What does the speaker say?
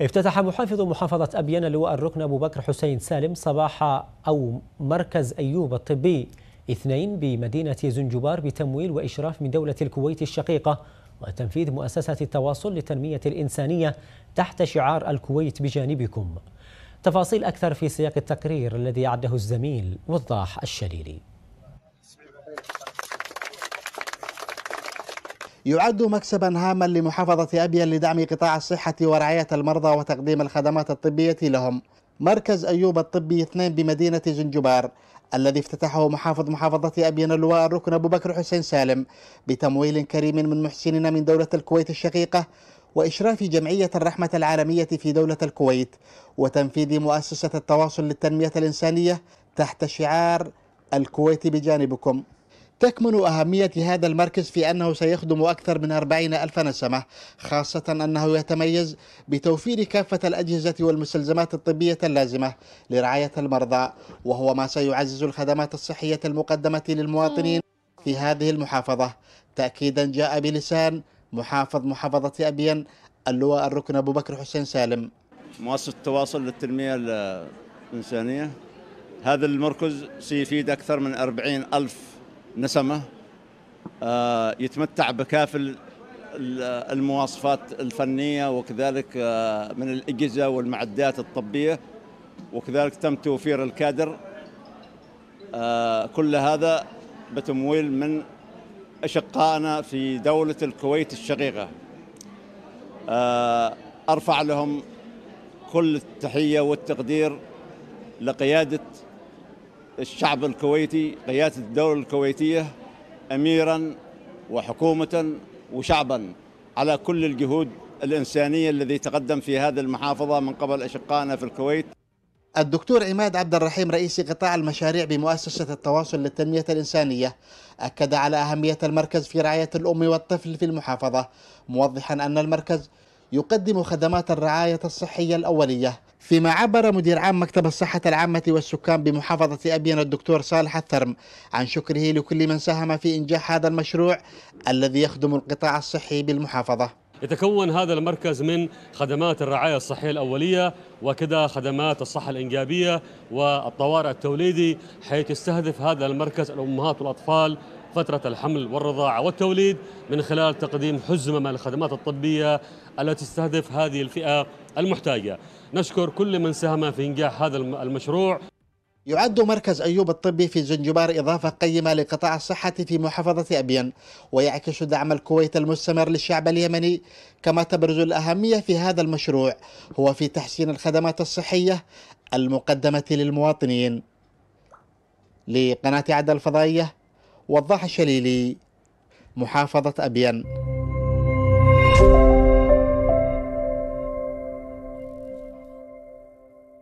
افتتح محافظ محافظة أبين لواء الركن أبو بكر حسين سالم صباح أو مركز أيوب الطبي اثنين بمدينة زنجبار بتمويل وإشراف من دولة الكويت الشقيقة وتنفيذ مؤسسة التواصل للتنمية الإنسانية تحت شعار الكويت بجانبكم تفاصيل أكثر في سياق التقرير الذي عده الزميل وضاح الشليلي يعد مكسبا هاما لمحافظة أبين لدعم قطاع الصحة ورعاية المرضى وتقديم الخدمات الطبية لهم مركز أيوب الطبي 2 بمدينة زنجبار الذي افتتحه محافظ محافظة أبين اللواء الركن أبو بكر حسين سالم بتمويل كريم من محسننا من دولة الكويت الشقيقة وإشراف جمعية الرحمة العالمية في دولة الكويت وتنفيذ مؤسسة التواصل للتنمية الإنسانية تحت شعار الكويت بجانبكم تكمن أهمية هذا المركز في أنه سيخدم أكثر من 40 ألف نسمة خاصة أنه يتميز بتوفير كافة الأجهزة والمستلزمات الطبية اللازمة لرعاية المرضى وهو ما سيعزز الخدمات الصحية المقدمة للمواطنين في هذه المحافظة تأكيدا جاء بلسان محافظ محافظة أبين اللواء الركن أبو بكر حسين سالم مؤسسة التواصل للتنمية الإنسانية هذا المركز سيفيد أكثر من 40 ألف نسمه آه، يتمتع بكافل المواصفات الفنيه وكذلك آه، من الاجهزه والمعدات الطبيه وكذلك تم توفير الكادر آه، كل هذا بتمويل من اشقائنا في دوله الكويت الشقيقه ارفع لهم كل التحيه والتقدير لقياده الشعب الكويتي قيادة الدولة الكويتية أميرا وحكومة وشعبا على كل الجهود الإنسانية الذي تقدم في هذه المحافظة من قبل أشقائنا في الكويت الدكتور عماد عبد الرحيم رئيس قطاع المشاريع بمؤسسة التواصل للتنمية الإنسانية أكد على أهمية المركز في رعاية الأم والطفل في المحافظة موضحا أن المركز يقدم خدمات الرعاية الصحية الأولية فيما عبر مدير عام مكتب الصحة العامة والسكان بمحافظة أبين الدكتور صالح الترم عن شكره لكل من ساهم في إنجاح هذا المشروع الذي يخدم القطاع الصحي بالمحافظة يتكون هذا المركز من خدمات الرعاية الصحية الأولية وكذا خدمات الصحة الإنجابية والطوارئ التوليدي حيث يستهدف هذا المركز الأمهات والأطفال فترة الحمل والرضاعة والتوليد من خلال تقديم حزمة من الخدمات الطبية التي تستهدف هذه الفئة المحتاجة نشكر كل من ساهم في إنجاح هذا المشروع يعد مركز أيوب الطبي في زنجبار إضافة قيمة لقطاع الصحة في محافظة أبين ويعكس دعم الكويت المستمر للشعب اليمني كما تبرز الأهمية في هذا المشروع هو في تحسين الخدمات الصحية المقدمة للمواطنين لقناة عدل الفضائية وضاح الشليلي محافظة أبين